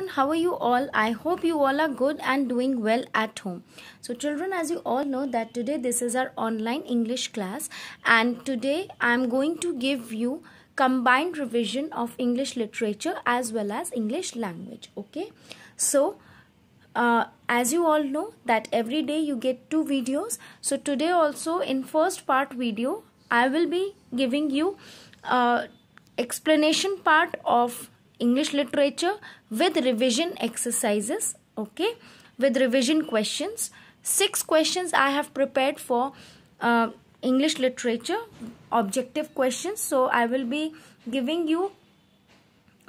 children how are you all i hope you all are good and doing well at home so children as you all know that today this is our online english class and today i am going to give you combined revision of english literature as well as english language okay so uh, as you all know that every day you get two videos so today also in first part video i will be giving you uh, explanation part of English literature with revision exercises okay with revision questions six questions I have prepared for uh, English literature objective questions so I will be giving you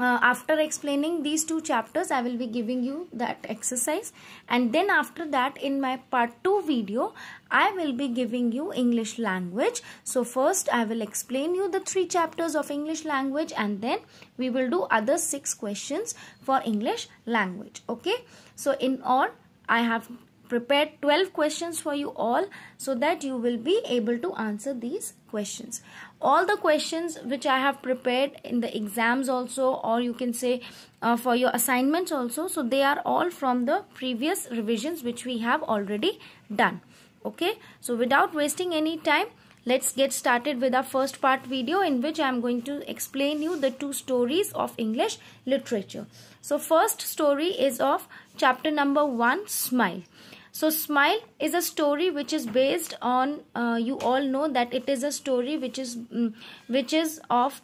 uh, after explaining these two chapters i will be giving you that exercise and then after that in my part 2 video i will be giving you english language so first i will explain you the three chapters of english language and then we will do other six questions for english language okay so in all i have prepared 12 questions for you all so that you will be able to answer these questions all the questions which i have prepared in the exams also or you can say uh, for your assignments also so they are all from the previous revisions which we have already done okay so without wasting any time let's get started with our first part video in which i am going to explain you the two stories of english literature so first story is of chapter number 1 smile so Smile is a story which is based on uh, you all know that it is a story which is mm, which is of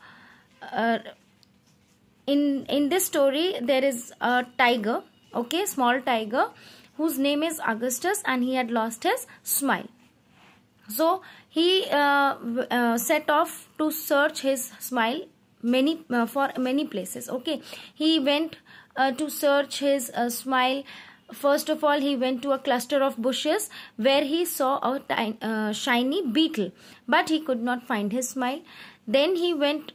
uh, in in this story there is a tiger okay small tiger whose name is Augustus and he had lost his smile. So he uh, uh, set off to search his smile many uh, for many places. Okay, he went uh, to search his uh, smile First of all, he went to a cluster of bushes where he saw a uh, shiny beetle, but he could not find his smile. Then he went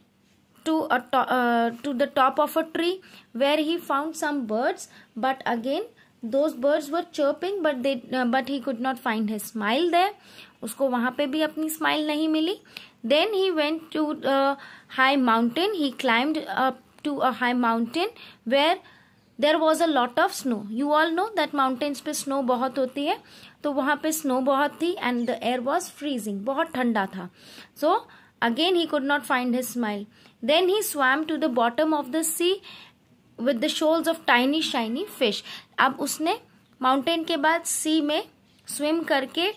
to a to, uh, to the top of a tree where he found some birds, but again those birds were chirping, but they uh, but he could not find his smile there. उसको वहाँ पे भी अपनी smile नहीं मिली. Then he went to a high mountain. He climbed up to a high mountain where there was a lot of snow you all know that mountains पे snow बहुत होती है तो वहाँ पे स्नो बहुत थी and the air was freezing बहुत ठंडा था so again he could not find his smile then he swam to the bottom of the sea with the shoals of tiny shiny fish अब उसने माउंटेन के बाद सी में स्विम करके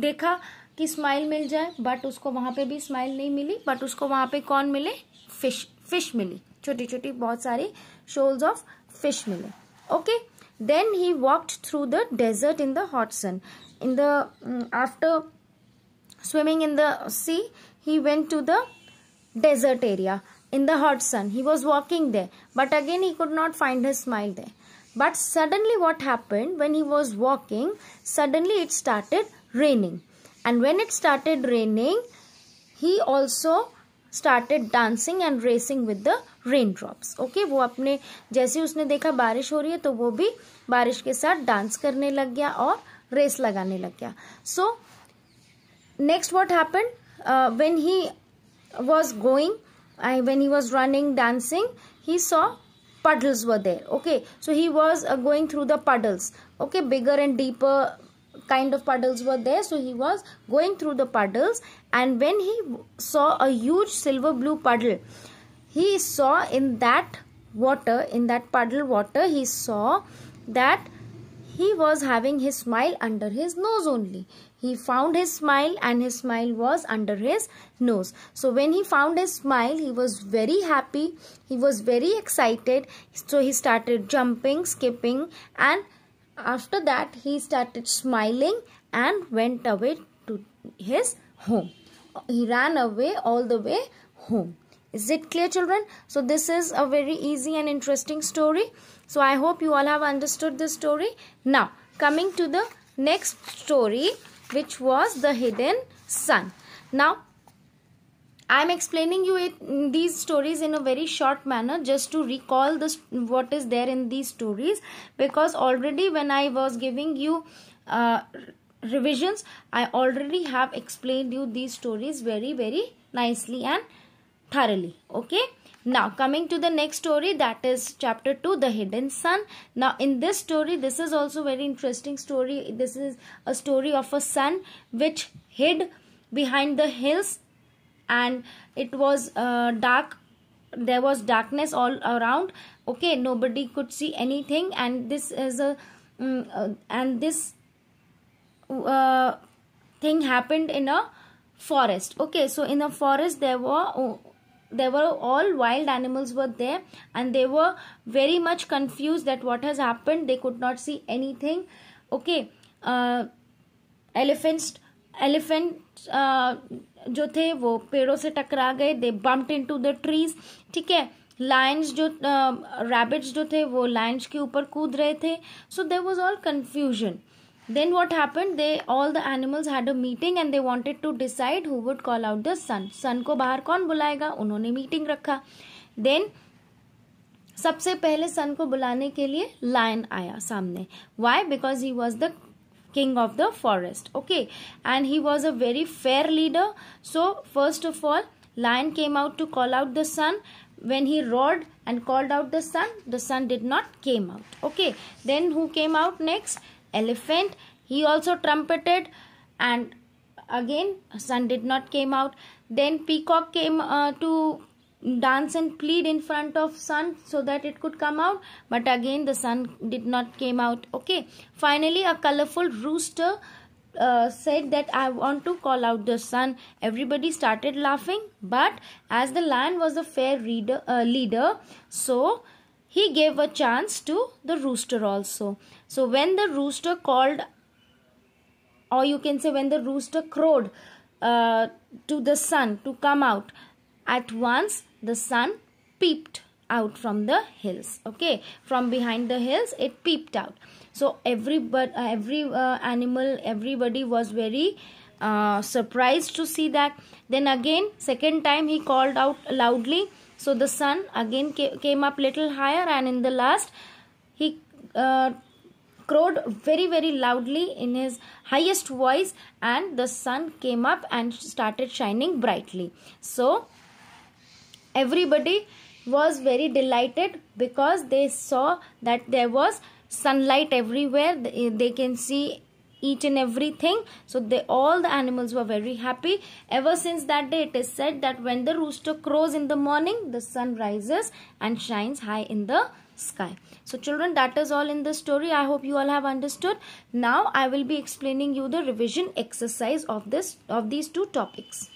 देखा कि स्माइल मिल जाए बट उसको वहाँ पे भी स्माइल नहीं मिली बट उसको वहाँ पे कौन मिले फिश फिश मिली छोटी छोटी बहुत सारी shoals of fish miller okay then he walked through the desert in the hot sun in the um, after swimming in the sea he went to the desert area in the hot sun he was walking there but again he could not find his smile there but suddenly what happened when he was walking suddenly it started raining and when it started raining he also started dancing and racing with the raindrops okay वो अपने जैसे उसने देखा बारिश हो रही है तो वो भी बारिश के साथ डांस करने लग गया और रेस लगाने लग गया so next what happen when he was going when he was running dancing he saw puddles व there okay so he was going through the puddles okay bigger and deeper kind of puddles were there so he was going through the puddles and when he saw a huge silver blue puddle he saw in that water in that puddle water he saw that he was having his smile under his nose only he found his smile and his smile was under his nose so when he found his smile he was very happy he was very excited so he started jumping skipping and after that, he started smiling and went away to his home. He ran away all the way home. Is it clear, children? So, this is a very easy and interesting story. So, I hope you all have understood this story. Now, coming to the next story, which was The Hidden Sun. Now, I am explaining you it, these stories in a very short manner just to recall this what is there in these stories because already when I was giving you uh, revisions I already have explained you these stories very very nicely and thoroughly okay now coming to the next story that is chapter 2 the hidden sun now in this story this is also very interesting story this is a story of a sun which hid behind the hills and it was uh, dark there was darkness all around okay nobody could see anything and this is a um, uh, and this uh, thing happened in a forest okay so in a forest there were oh, there were all wild animals were there and they were very much confused that what has happened they could not see anything okay uh, elephants elephant जो थे वो पेड़ों से टकरा गए they bumped into the trees ठीक है Lions जो रैबिट्स जो थे वो लायंस के ऊपर कूद रहे थे so there was all confusion then what happen they all the animals had a meeting and they wanted to decide who would call out the sun sun को बाहर कौन बुलाएगा उन्होंने मीटिंग रखा देन सबसे पहले सन को बुलाने के लिए लायन आया सामने why because he was the king of the forest okay and he was a very fair leader so first of all lion came out to call out the sun when he roared and called out the sun the sun did not came out okay then who came out next elephant he also trumpeted and again sun did not came out then peacock came uh, to dance and plead in front of sun so that it could come out but again the sun did not came out okay finally a colorful rooster uh, said that I want to call out the sun. Everybody started laughing, but as the lion was a fair reader, uh, leader, so he gave a chance to the rooster also. So when the rooster called, or you can say when the rooster crowed uh, to the sun to come out, at once the sun peeped out from the hills okay from behind the hills it peeped out so everybody uh, every uh, animal everybody was very uh, surprised to see that then again second time he called out loudly so the sun again came up little higher and in the last he uh, crowed very very loudly in his highest voice and the sun came up and started shining brightly so everybody was very delighted because they saw that there was sunlight everywhere they can see each and everything so they all the animals were very happy ever since that day it is said that when the rooster crows in the morning the sun rises and shines high in the sky so children that is all in the story i hope you all have understood now i will be explaining you the revision exercise of this of these two topics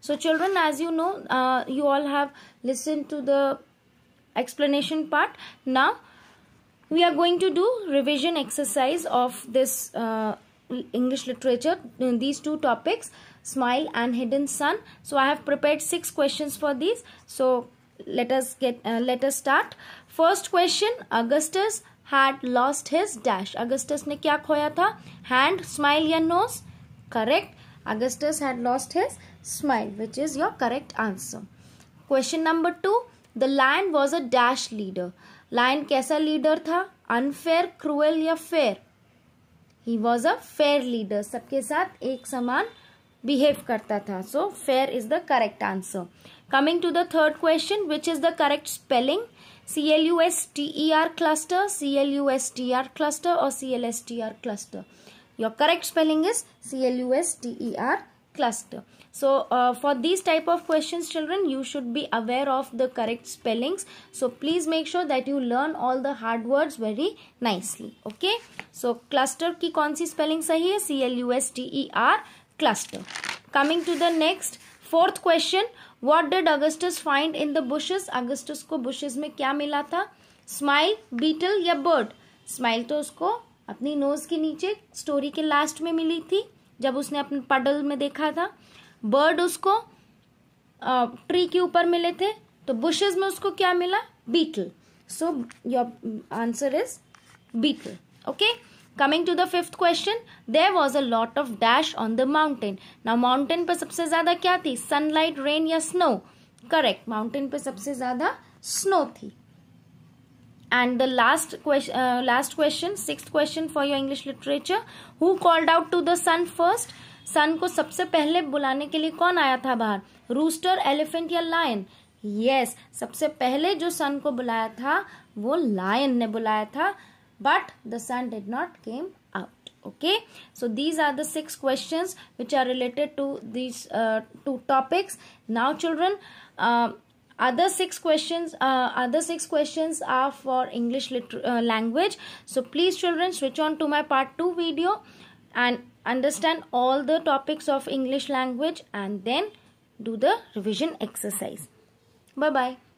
so children, as you know, uh, you all have listened to the explanation part. Now, we are going to do revision exercise of this uh, English literature, these two topics, Smile and Hidden Sun. So I have prepared six questions for these. So let us get, uh, let us start. First question, Augustus had lost his dash. Augustus ne kya khoya tha? Hand, smile ya nose? Correct. Augustus had lost his smile which is your correct answer question number 2 the lion was a dash leader lion कैसा leader था unfair cruel या fair he was a fair leader सबके साथ एक समान behave करता था so where is the correct answer coming to the third question which is the correct spelling C L U S T E R cluster C L U S T R cluster और C L S T R cluster your correct spelling is C L U S T E R cluster. So uh, for these type of questions children you should be aware of the correct spellings. So please make sure that you learn all the hard words very nicely. Okay. So cluster ki kaun si spelling sahi hai C L U S T E R cluster. Coming to the next fourth question what did Augustus find in the bushes? Augustus ko bushes mein kya mila tha smile beetle ya bird smile to usko अपनी nose के नीचे story के last में मिली थी जब उसने अपने पडल में देखा था बर्ड उसको ट्री के ऊपर मिले थे तो बुशेज में उसको क्या मिला beetle so your answer is beetle okay coming to the fifth question there was a lot of dash on the mountain ना माउंटेन पर सबसे ज्यादा क्या थी सनलाइट रेन या स्नो करेक्ट माउंटेन पर सबसे ज्यादा स्नो थी and the uh, last question sixth question for your english literature who called out to the sun first sun ko sabse pehle bulane ke liye kon aaya tha bahar rooster elephant ya lion yes sabse pehle jo sun ko bulaya tha wo lion ne bulaya tha but the sun did not came out okay so these are the six questions which are related to these uh, two topics now children uh, other six questions uh, other six questions are for english uh, language so please children switch on to my part 2 video and understand all the topics of english language and then do the revision exercise bye bye